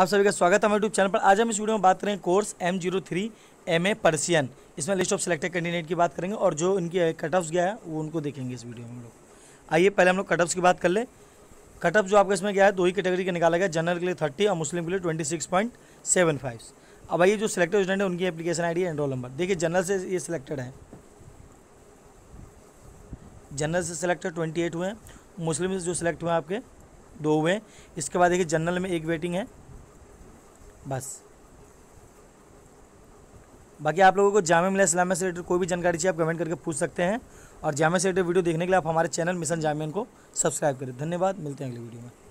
आप सभी का स्वागत है हमारे यूट्यूब चैनल पर आज हम इस वीडियो में बात करें course M zero three M A Persian इसमें लिस्ट ऑफ सिलेक्टेड कैंडिडेट की बात करेंगे और जो इनकी कट ऑफ्स गया है वो उनको देखेंगे इस वीडियो में हम लोग आइए पहले हम लोग कट ऑफ्स की बात कर ले कट ऑफ जो आपका इसमें गया है दो ही कैटेगरी के निकाला गया जनरल के लिए थर्टी और मुस्लिम के लिए twenty six point seven five अब आइए जो सिलेक्टेड स्टूडेंट है उनकी application I D enrol number देखिए जनरल से ये सिलेक्टेड है जनरल से सिलेक्टेड ट्वेंटी एट हुए हैं मुस्लिम से जो सिलेक्ट हुए हैं आपके दो हुए हैं इसके बाद देखिए जनरल में एक वेटिंग है बस बाकी आप लोगों को जामिया मिला इस्लामिया से रिलेटेड कोई भी जानकारी चाहिए आप कमेंट करके पूछ सकते हैं और जामिया से रिलेटेड वीडियो देखने के लिए आप हमारे चैनल मिशन जामियन को सब्सक्राइब करें धन्यवाद मिलते हैं अगले वीडियो में